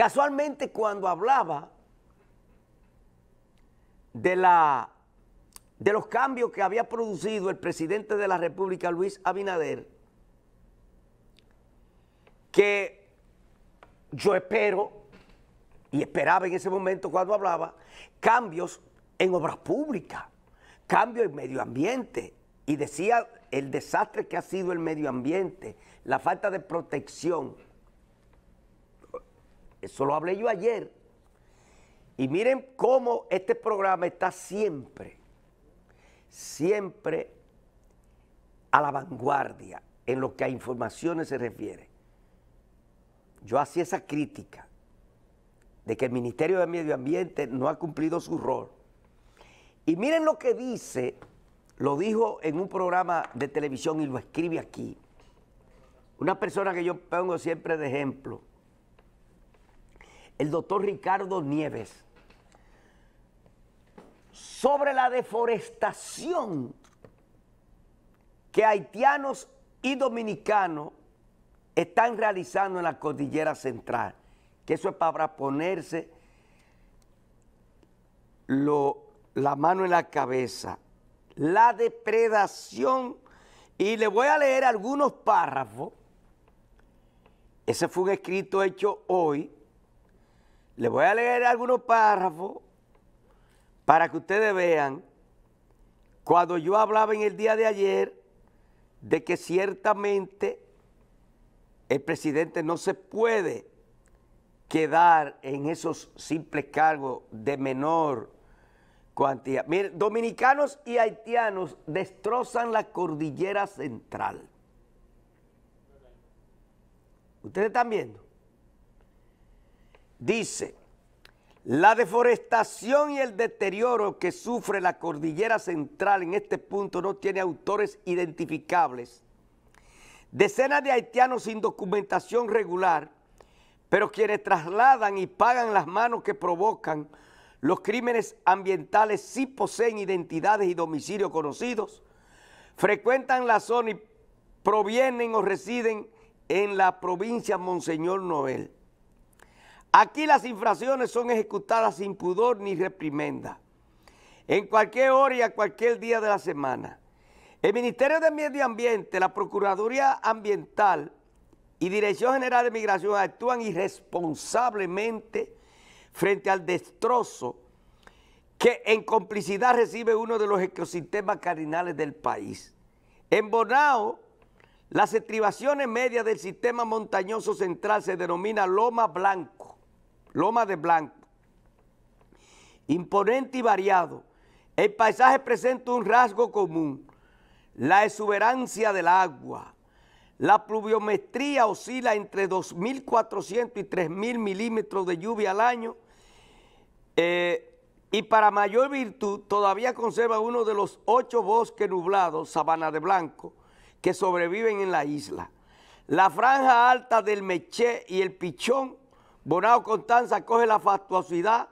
Casualmente cuando hablaba de, la, de los cambios que había producido el presidente de la República, Luis Abinader, que yo espero y esperaba en ese momento cuando hablaba, cambios en obras públicas, cambios en medio ambiente. Y decía el desastre que ha sido el medio ambiente, la falta de protección eso lo hablé yo ayer. Y miren cómo este programa está siempre, siempre a la vanguardia en lo que a informaciones se refiere. Yo hacía esa crítica de que el Ministerio de Medio Ambiente no ha cumplido su rol. Y miren lo que dice, lo dijo en un programa de televisión y lo escribe aquí. Una persona que yo pongo siempre de ejemplo, el doctor Ricardo Nieves sobre la deforestación que haitianos y dominicanos están realizando en la cordillera central, que eso es para ponerse la mano en la cabeza, la depredación, y le voy a leer algunos párrafos, ese fue un escrito hecho hoy, les voy a leer algunos párrafos para que ustedes vean cuando yo hablaba en el día de ayer de que ciertamente el presidente no se puede quedar en esos simples cargos de menor cuantía. Miren, dominicanos y haitianos destrozan la cordillera central. ¿Ustedes están viendo? Dice, la deforestación y el deterioro que sufre la cordillera central en este punto no tiene autores identificables. Decenas de haitianos sin documentación regular, pero quienes trasladan y pagan las manos que provocan los crímenes ambientales si poseen identidades y domicilios conocidos, frecuentan la zona y provienen o residen en la provincia Monseñor Noel. Aquí las infracciones son ejecutadas sin pudor ni reprimenda, en cualquier hora y a cualquier día de la semana. El Ministerio de Medio Ambiente, la Procuraduría Ambiental y Dirección General de Migración actúan irresponsablemente frente al destrozo que en complicidad recibe uno de los ecosistemas cardinales del país. En Bonao, las estribaciones medias del sistema montañoso central se denomina Loma Blanca Loma de Blanco. Imponente y variado, el paisaje presenta un rasgo común, la exuberancia del agua. La pluviometría oscila entre 2.400 y 3.000 milímetros de lluvia al año eh, y para mayor virtud todavía conserva uno de los ocho bosques nublados, Sabana de Blanco, que sobreviven en la isla. La franja alta del Meché y el Pichón Bonao Constanza coge la fastuosidad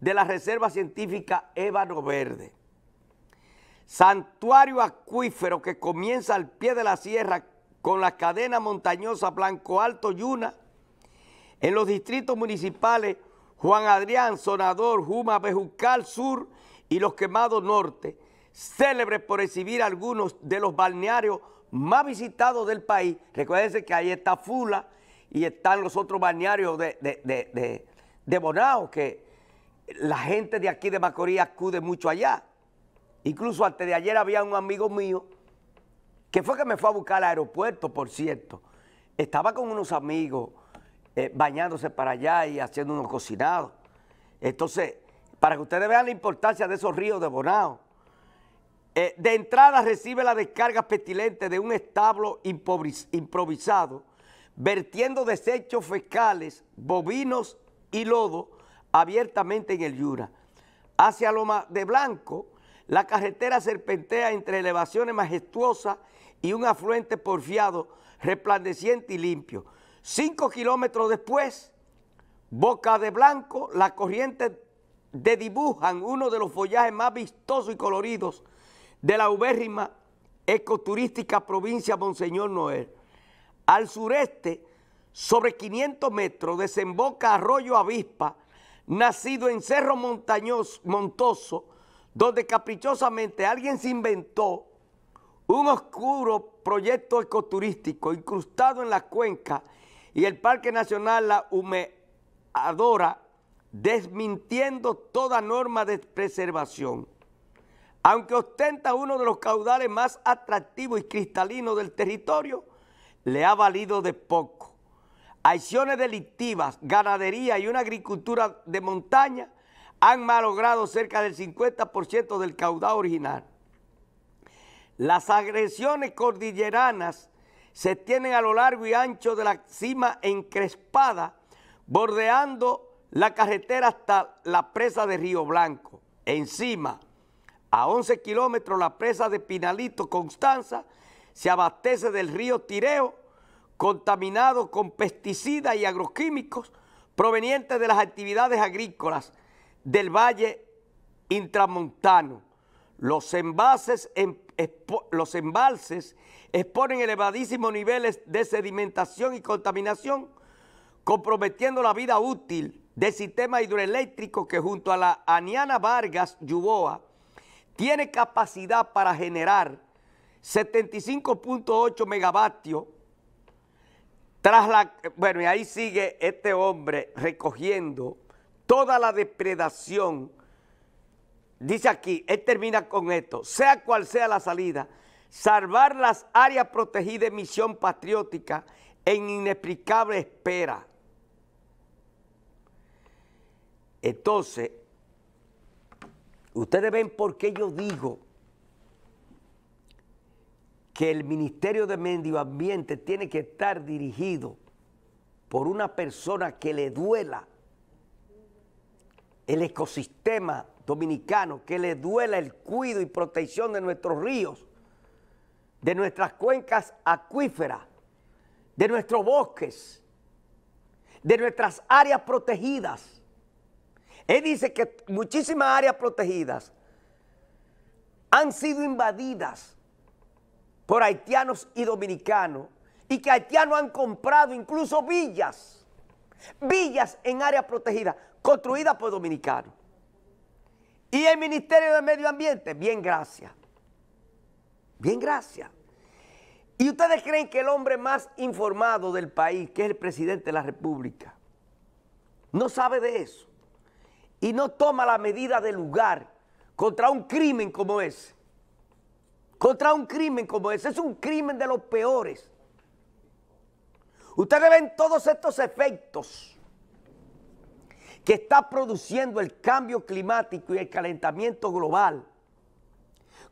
de la Reserva Científica Ébano Verde. Santuario acuífero que comienza al pie de la sierra con la cadena montañosa Blanco Alto Yuna, en los distritos municipales Juan Adrián, Sonador, Juma, Bejucal Sur y Los Quemados Norte, Célebre por exhibir algunos de los balnearios más visitados del país. Recuérdense que ahí está Fula, y están los otros bañarios de, Bonao, que la gente de aquí de Macorís acude mucho allá. Incluso antes de ayer había un amigo mío que fue que me fue a buscar al aeropuerto, por cierto. Estaba con unos amigos eh, bañándose para allá y haciendo unos cocinados. Entonces, para que ustedes vean la importancia de esos ríos de Bonao. Eh, de entrada recibe la descarga pestilente de un establo improvisado vertiendo desechos fecales, bovinos y lodo abiertamente en el Yura. Hacia Loma de Blanco, la carretera serpentea entre elevaciones majestuosas y un afluente porfiado, resplandeciente y limpio. Cinco kilómetros después, Boca de Blanco, la corriente de dibujan uno de los follajes más vistosos y coloridos de la ubérrima ecoturística provincia Monseñor Noel. Al sureste, sobre 500 metros, desemboca Arroyo Avispa, nacido en Cerro Montoso, donde caprichosamente alguien se inventó un oscuro proyecto ecoturístico incrustado en la cuenca y el Parque Nacional La Humeadora, desmintiendo toda norma de preservación. Aunque ostenta uno de los caudales más atractivos y cristalinos del territorio, le ha valido de poco. Acciones delictivas, ganadería y una agricultura de montaña han malogrado cerca del 50% del caudal original. Las agresiones cordilleranas se tienen a lo largo y ancho de la cima encrespada, bordeando la carretera hasta la presa de Río Blanco. Encima, a 11 kilómetros, la presa de Pinalito Constanza se abastece del río Tireo contaminado con pesticidas y agroquímicos provenientes de las actividades agrícolas del Valle Intramontano. Los embalses exponen elevadísimos niveles de sedimentación y contaminación, comprometiendo la vida útil del sistema hidroeléctrico que junto a la Aniana Vargas Yuboa tiene capacidad para generar 75.8 megavatios la, bueno, y ahí sigue este hombre recogiendo toda la depredación. Dice aquí, él termina con esto, sea cual sea la salida, salvar las áreas protegidas de misión patriótica en inexplicable espera. Entonces, ustedes ven por qué yo digo que el Ministerio de Medio Ambiente tiene que estar dirigido por una persona que le duela el ecosistema dominicano, que le duela el cuidado y protección de nuestros ríos, de nuestras cuencas acuíferas, de nuestros bosques, de nuestras áreas protegidas. Él dice que muchísimas áreas protegidas han sido invadidas por haitianos y dominicanos y que haitianos han comprado incluso villas, villas en áreas protegidas, construidas por dominicanos. Y el Ministerio de Medio Ambiente, bien gracias, bien gracias. Y ustedes creen que el hombre más informado del país, que es el presidente de la República, no sabe de eso y no toma la medida de lugar contra un crimen como ese contra un crimen como ese. Es un crimen de los peores. Ustedes ven todos estos efectos que está produciendo el cambio climático y el calentamiento global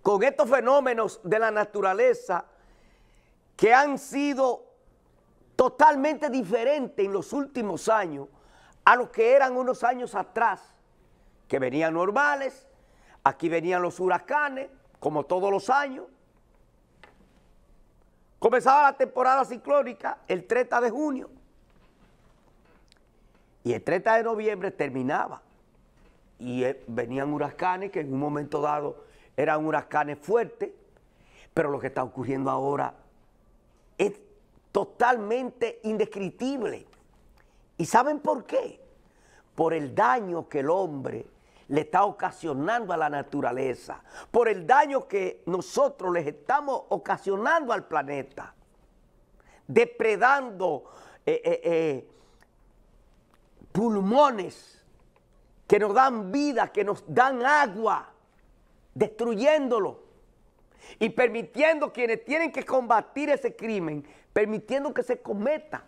con estos fenómenos de la naturaleza que han sido totalmente diferentes en los últimos años a lo que eran unos años atrás, que venían normales, aquí venían los huracanes, como todos los años. Comenzaba la temporada ciclónica el 30 de junio y el 30 de noviembre terminaba. Y eh, venían huracanes que en un momento dado eran huracanes fuertes, pero lo que está ocurriendo ahora es totalmente indescriptible. ¿Y saben por qué? Por el daño que el hombre le está ocasionando a la naturaleza, por el daño que nosotros les estamos ocasionando al planeta, depredando eh, eh, eh, pulmones que nos dan vida, que nos dan agua, destruyéndolo y permitiendo quienes tienen que combatir ese crimen, permitiendo que se cometa,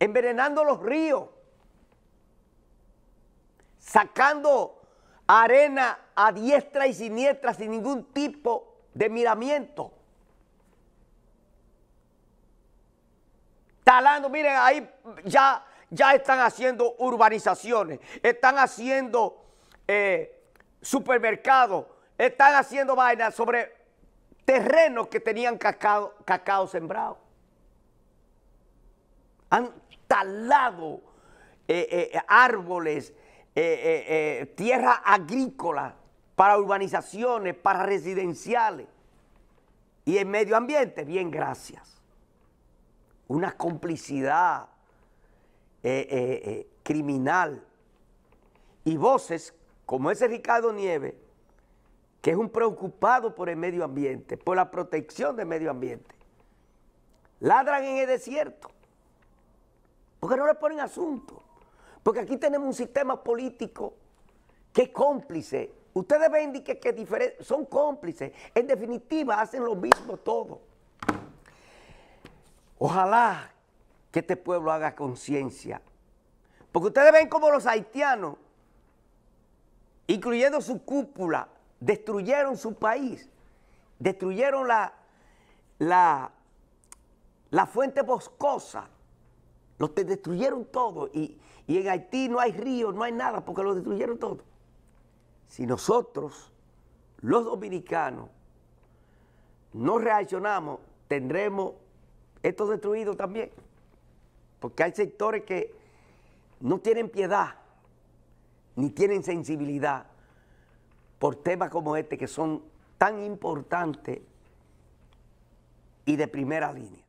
envenenando los ríos, sacando arena a diestra y siniestra sin ningún tipo de miramiento. Talando, miren, ahí ya, ya están haciendo urbanizaciones, están haciendo eh, supermercados, están haciendo vainas sobre terrenos que tenían cacao, cacao sembrado. Han talado eh, eh, árboles, eh, eh, eh, tierra agrícola para urbanizaciones, para residenciales y el medio ambiente, bien, gracias. Una complicidad criminal y voces como ese Ricardo Nieves, que es un preocupado por el medio ambiente, por la protección del medio ambiente, ladran en el desierto, porque no le ponen asunto. Porque aquí tenemos un sistema político que es cómplice. Ustedes ven que, son cómplices. En definitiva, hacen lo mismo todo. Ojalá que este pueblo haga conciencia. Porque ustedes ven cómo los haitianos, incluyendo su cúpula, destruyeron su país, destruyeron la, la fuente boscosa, los destruyeron todo. Y, y en Haití no hay río, no hay nada, porque lo destruyeron todo. Si nosotros, los dominicanos, no reaccionamos, tendremos esto destruido también. Porque hay sectores que no tienen piedad, ni tienen sensibilidad por temas como este que son tan importantes y de primera línea.